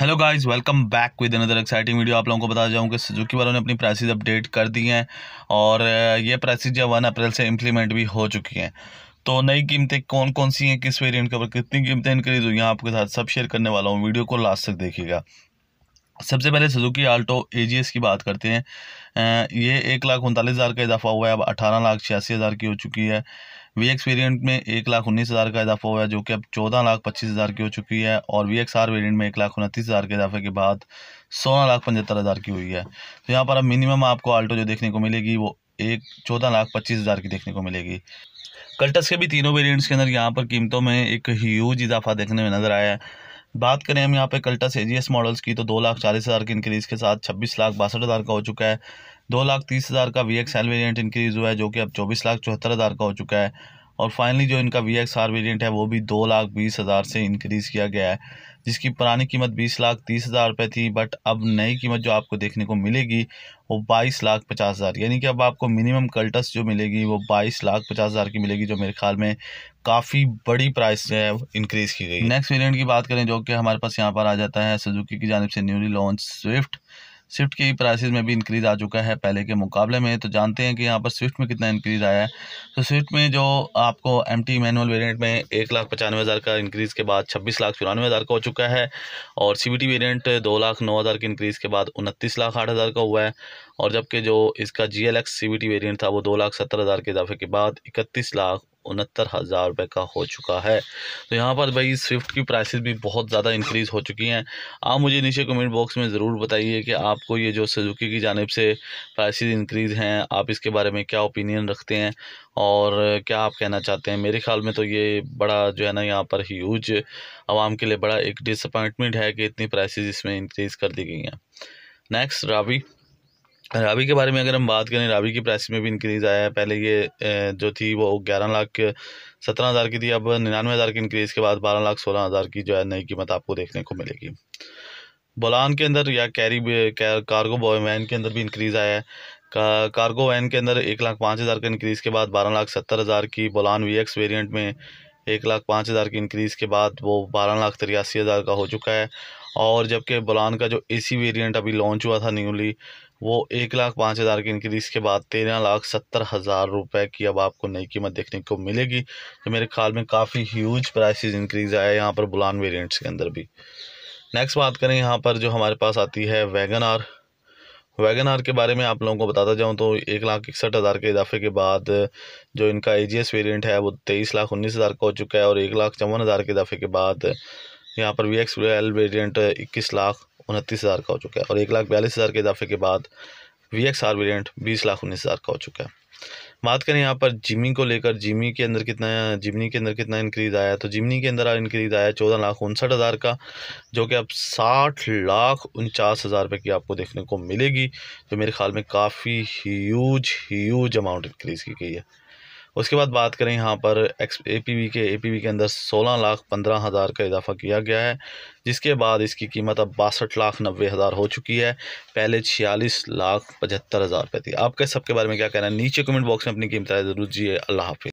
hello guys welcome back with another exciting video आप लोगों को बता जाऊं कि सुजुकी वालों ने अपनी प्राइसेस अपडेट कर दी हैं और ये प्राइसेस जो वन अप्रैल से इम्प्लीमेंट भी हो चुकी हैं तो नई कीमतें कौन कौन सी हैं किस वेरिएंट के ऊपर कितनी कीमतें इनक्रीज हुई हैं आपके साथ सब शेयर करने वाला हूँ वीडियो को लास्ट तक देखिएगा सबसे पहले सुजुकी आल्टो ए की बात करते हैं ये एक लाख उनतालीस हज़ार का इजाफा हुआ है अब अठारह लाख छियासी हज़ार की हो चुकी है वी एक्स वेरियंट में एक लाख उन्नीस हज़ार का इजाफा हुआ है जो कि अब चौदह लाख पच्चीस हज़ार की हो चुकी है और वी एक्स आर वेरियंट में एक लाख उनतीस हज़ार के इजाफे के बाद सोलह लाख पचहत्तर हज़ार की हुई है तो यहाँ पर अब मिनिमम आपको आल्टो जो देखने को मिलेगी वो एक चौदह लाख पच्चीस हज़ार की देखने को मिलेगी कल्टस के भी तीनों वेरियंट्स के अंदर यहाँ पर कीमतों में एक ह्यूज इजाफा देखने में नज़र आया है बात करें हम यहाँ पे कल्टस एजीएस मॉडल्स की तो दो लाख चालीस हज़ार की इंक्रीज़ के साथ छब्बीस लाख बासठ हज़ार का हो चुका है दो लाख तीस हज़ार का V X L variant increase हुआ है जो कि अब चौबीस लाख चौहत्तर हज़ार का हो चुका है और फाइनली जो इनका वी एक्स आर वेरियंट है वो भी दो लाख बीस हज़ार से इंक्रीज़ किया गया है जिसकी पुरानी कीमत बीस लाख तीस हज़ार रुपये थी बट अब नई कीमत जो आपको देखने को मिलेगी वो बाईस लाख पचास हज़ार यानी कि अब आपको मिनिमम कल्टस जो मिलेगी वो बाईस लाख पचास हज़ार की मिलेगी जो मेरे ख्याल में काफ़ी बड़ी प्राइस जो है इंक्रीज़ की गई नेक्स्ट वेरियंट की बात करें जो कि हमारे पास यहाँ पर आ जाता है सुजुकी की जानब से न्यूली लॉन्च स्विफ्ट स्विफ्ट की प्राइसेस में भी इंक्रीज़ आ चुका है पहले के मुकाबले में तो जानते हैं कि यहाँ पर स्विफ्ट में कितना इंक्रीज़ आया है तो स्विफ्ट में जो आपको एम टी मैनुअल वेरियंट में एक लाख पचानवे हज़ार का इंक्रीज़ के बाद छब्बीस लाख चौरानवे हज़ार का हो चुका है और सी बी टी वेरियंट दो लाख नौ हज़ार के इंक्रीज़ के बाद उनतीस लाख आठ हज़ार का हुआ है और जबकि जो इसका G L X C B T variant था वो दो लाख सत्तर हज़ार के इजाफे के बाद इकतीस लाख उनहत्तर हज़ार रुपये का हो चुका है तो यहाँ पर भाई स्विफ्ट की प्राइसेस भी बहुत ज़्यादा इंक्रीज़ हो चुकी हैं आप मुझे नीचे कमेंट बॉक्स में ज़रूर बताइए कि आपको ये जो सुजुकी की जानब से प्राइसेस इंक्रीज़ हैं आप इसके बारे में क्या ओपिनियन रखते हैं और क्या आप कहना चाहते हैं मेरे ख्याल में तो ये बड़ा जो है ना यहाँ पर ह्यूज आवाम के लिए बड़ा एक डिसअपॉइंटमेंट है कि इतनी प्राइस इसमें इंक्रीज़ कर दी गई हैं नेक्स्ट रावी रावी के बारे में अगर हम बात करें रावी की प्राइस में भी इंक्रीज़ आया है पहले ये जो थी वो ग्यारह लाख सत्रह हज़ार की थी अब निन्यानवे हज़ार की इंक्रीज़ के बाद बारह लाख सोलह हज़ार की जो है नई कीमत आपको देखने को मिलेगी बोलान के अंदर या कैरी कार्गो बॉय वैन के अंदर भी इंक्रीज़ आया है का, कार्गो वैन के अंदर एक लाख पाँच हज़ार का इंक्रीज़ के बाद बारह लाख सत्तर हज़ार की बोलान वी एक्स वेरियंट में एक लाख पाँच हज़ार की इंक्रीज़ के बाद वो बारह लाख तिरासी हज़ार का हो चुका है और जबकि बोलान का जो ए सी वेरियंट अभी लॉन्च हुआ था न्यूली वो एक लाख पाँच हज़ार की इनक्रीज़ के बाद तेरह लाख सत्तर हज़ार रुपये की अब आपको नई कीमत देखने को मिलेगी तो मेरे ख्याल में काफ़ी ह्यूज प्राइसेस इंक्रीज़ आया है यहाँ पर बुलान वेरिएंट्स के अंदर भी नेक्स्ट बात करें यहाँ पर जो हमारे पास आती है वैगन आर वैगन आर के बारे में आप लोगों को बताता जाऊँ तो एक लाख इकसठ हज़ार के इजाफे के बाद जो इनका ए जी एस वेरियंट है वो तेईस लाख उन्नीस हज़ार का हो चुका है और एक लाख चौवन हज़ार के इजाफे के बाद यहाँ पर वी एक्स एल वेरियंट इक्कीस लाख उनतीस हज़ार का हो चुका है और एक लाख बयालीस हज़ार के इजाफे के बाद वी एक्स आर वेरियंट बीस लाख उन्नीस हज़ार का हो चुका है बात करें यहाँ पर जिमी को लेकर जिमी के अंदर कितना जिमनी के अंदर कितना इंक्रीज़ आया तो जिमनी के अंदर इंक्रीज़ आया चौदह लाख उनसठ हज़ार का जो कि अब साठ लाख उनचास हज़ार रुपये की आपको देखने को मिलेगी जो मेरे ख्याल में काफ़ी ह्यूज ह्यूज अमाउंट इंक्रीज़ की गई है उसके बाद बात करें यहाँ पर एक्स ए पी वी के ए पी वी के अंदर सोलह लाख पंद्रह हज़ार का इजाफा किया गया है जिसके बाद इसकी कीमत अब बासठ लाख नब्बे हज़ार हो चुकी है पहले छियालीस लाख पचहत्तर हज़ार पे थी आपका सबके बारे में क्या कहना है नीचे कमेंट बॉक्स में अपनी कीमत ज़रूर जी अल्लाह हाफि